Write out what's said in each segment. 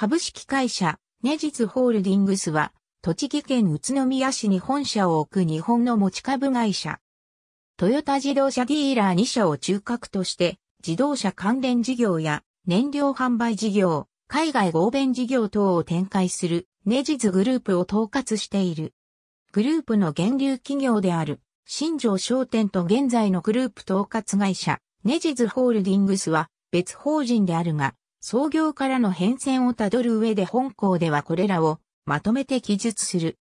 株式会社、ネジズホールディングスは、栃木県宇都宮市に本社を置く日本の持ち株会社。トヨタ自動車ディーラー2社を中核として、自動車関連事業や燃料販売事業、海外合弁事業等を展開するネジズグループを統括している。グループの源流企業である、新庄商店と現在のグループ統括会社、ネジズホールディングスは別法人であるが、創業からの変遷をたどる上で本校ではこれらをまとめて記述する。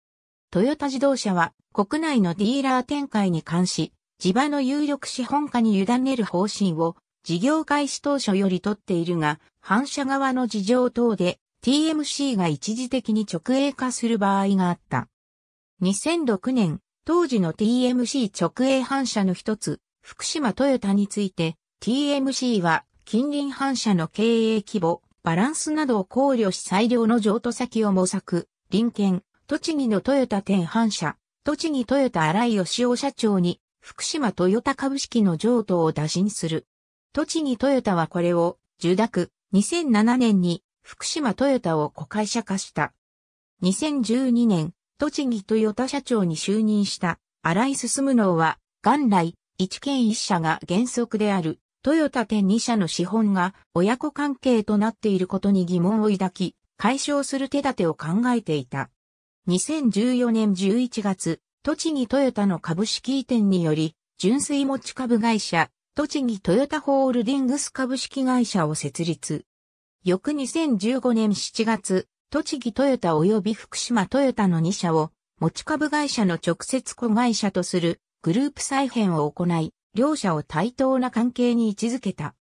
トヨタ自動車は国内のディーラー展開に関し、地場の有力資本家に委ねる方針を事業開始当初より取っているが、反社側の事情等で TMC が一時的に直営化する場合があった。2006年、当時の TMC 直営反社の一つ、福島トヨタについて、TMC は近隣反社の経営規模、バランスなどを考慮し最良の譲渡先を模索、臨県、栃木のトヨタ店反社、栃木トヨタ荒井義雄社長に、福島トヨタ株式の譲渡を打診する。栃木トヨタはこれを、受諾、2007年に、福島トヨタを子会社化した。2012年、栃木トヨタ社長に就任した、荒井進むのは、元来、一県一社が原則であるトヨタ店2社の資本が親子関係となっていることに疑問を抱き、解消する手立てを考えていた。2014年11月、栃木トヨタの株式移転により、純粋持ち株会社、栃木トヨタホールディングス株式会社を設立。翌2015年7月、栃木トヨタ及び福島トヨタの2社を持ち株会社の直接子会社とするグループ再編を行い、両者を対等な関係に位置づけた。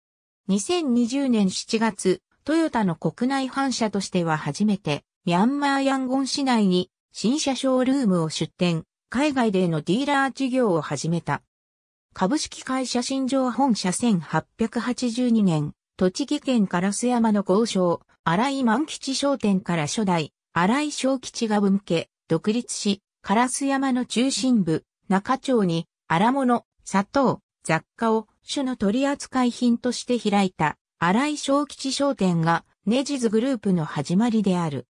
2020年7月、トヨタの国内反社としては初めて、ミャンマーヤンゴン市内に新車ショールームを出展、海外でのディーラー事業を始めた。株式会社新庄本社1882年、栃木県ス山の豪商、荒井万吉商店から初代、荒井小吉が分家、独立し、烏山の中心部、中町に、荒物、砂糖、雑貨を種の取扱品として開いた荒井小吉商店がネジズグループの始まりである。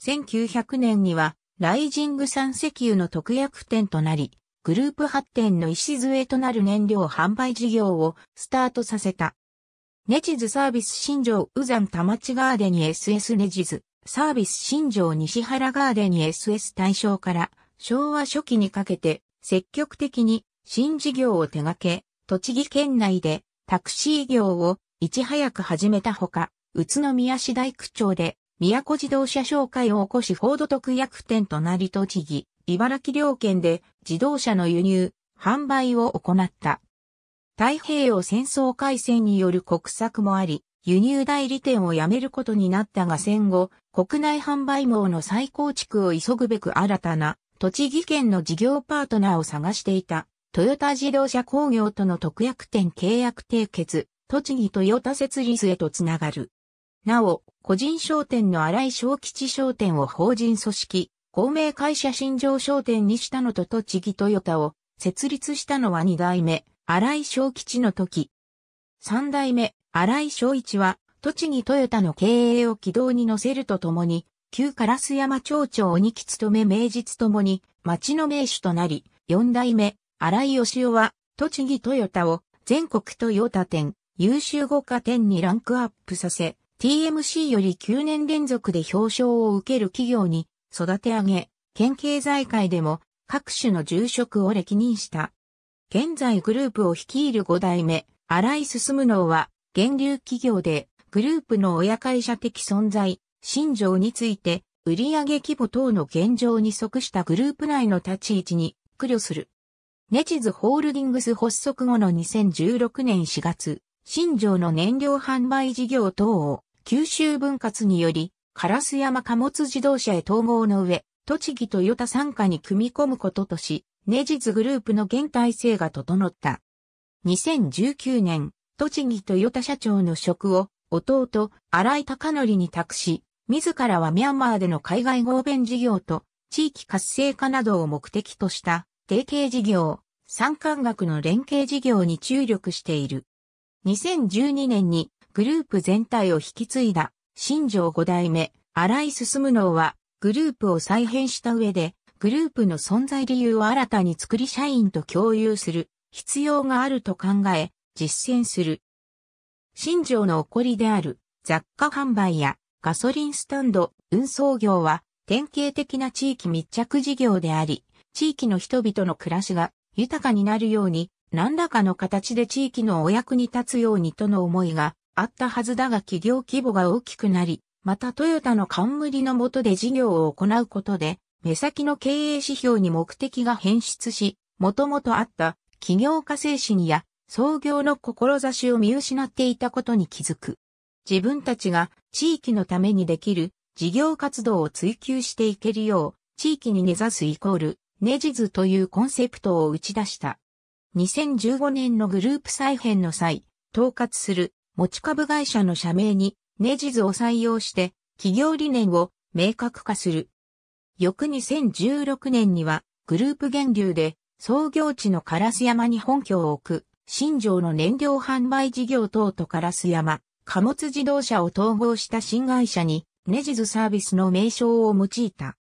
1900年にはライジング産石油の特約店となり、グループ発展の礎となる燃料販売事業をスタートさせた。ネジズサービス新庄ウザン田町ガーデニ SS ネジズサービス新庄西原ガーデニ SS 大正から昭和初期にかけて積極的に新事業を手掛け、栃木県内でタクシー業をいち早く始めたほか、宇都宮市大区長で、宮古自動車商会を起こしフォード特約店となり栃木、茨城両県で自動車の輸入、販売を行った。太平洋戦争開戦による国策もあり、輸入代理店を辞めることになったが戦後、国内販売網の再構築を急ぐべく新たな栃木県の事業パートナーを探していた。トヨタ自動車工業との特約店契約締結、栃木トヨタ設立へとつながる。なお、個人商店の荒井小吉商店を法人組織、公明会社新庄商店にしたのと栃木トヨタを設立したのは2代目、荒井小吉の時。3代目、荒井小一は、栃木トヨタの経営を軌道に乗せるとともに、旧烏山町長期勤め名実ともに、町の名手となり、4代目、荒井義雄は、栃木トヨタを全国トヨタ店、優秀五家店にランクアップさせ、TMC より9年連続で表彰を受ける企業に育て上げ、県経済界でも各種の住職を歴任した。現在グループを率いる5代目、荒井進能は、源流企業で、グループの親会社的存在、新庄について、売上規模等の現状に即したグループ内の立ち位置に苦慮する。ネチズホールディングス発足後の2016年4月、新庄の燃料販売事業等を九州分割により、カラス山貨物自動車へ統合の上、栃木トヨタ参加に組み込むこととし、ネジズグループの現体制が整った。2019年、栃木トヨタ社長の職を弟、荒井隆則に託し、自らはミャンマーでの海外合弁事業と地域活性化などを目的とした提携事業、産官学の連携事業に注力している。2012年にグループ全体を引き継いだ新庄五代目、荒井進能はグループを再編した上で、グループの存在理由を新たに作り社員と共有する必要があると考え、実践する。新庄の起こりである雑貨販売やガソリンスタンド、運送業は典型的な地域密着事業であり、地域の人々の暮らしが豊かになるように、何らかの形で地域のお役に立つようにとの思いがあったはずだが企業規模が大きくなり、またトヨタの冠の下で事業を行うことで、目先の経営指標に目的が変質し、もともとあった企業家精神や創業の志を見失っていたことに気づく。自分たちが地域のためにできる事業活動を追求していけるよう、地域に根ざすイコールネジズというコンセプトを打ち出した。2015年のグループ再編の際、統括する持ち株会社の社名にネジズを採用して企業理念を明確化する。翌2016年にはグループ源流で創業地のカラス山に本拠を置く新庄の燃料販売事業等とカラス山、貨物自動車を統合した新会社にネジズサービスの名称を用いた。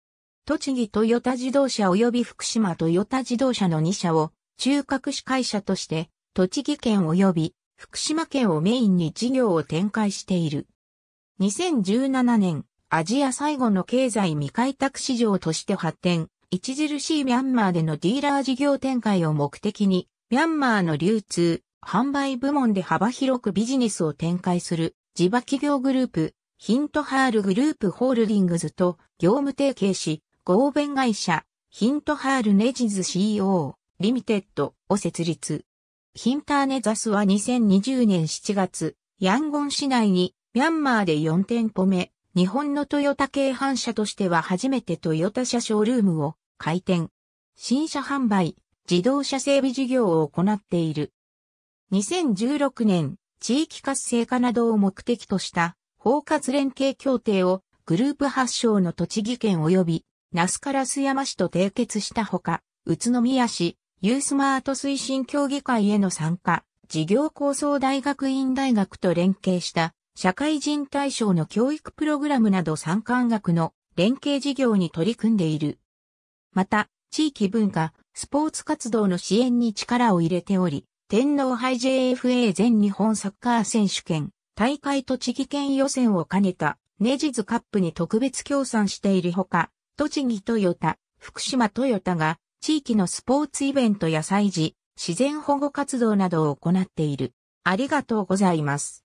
栃木トヨタ自動車及び福島トヨタ自動車の2社を中核子会社として、栃木県及び福島県をメインに事業を展開している。2017年、アジア最後の経済未開拓市場として発展、著しいミャンマーでのディーラー事業展開を目的に、ミャンマーの流通、販売部門で幅広くビジネスを展開する地場企業グループ、ヒントハールグループホールディングズと業務提携し、合弁会社、ヒントハールネジズ CO、リミテッドを設立。ヒンターネザスは2020年7月、ヤンゴン市内に、ミャンマーで4店舗目、日本のトヨタ系販社としては初めてトヨタ車ショールームを開店。新車販売、自動車整備事業を行っている。2016年、地域活性化などを目的とした包括連携協定をグループ発祥の栃木県及び那須烏山市と締結したほか、宇都宮市、ユースマート推進協議会への参加、事業構想大学院大学と連携した社会人対象の教育プログラムなど参観学の連携事業に取り組んでいる。また、地域文化、スポーツ活動の支援に力を入れており、天皇杯 JFA 全日本サッカー選手権、大会栃木県予選を兼ねたネジズカップに特別協賛しているほか、栃木トヨタ、福島トヨタが地域のスポーツイベントや祭事、自然保護活動などを行っている。ありがとうございます。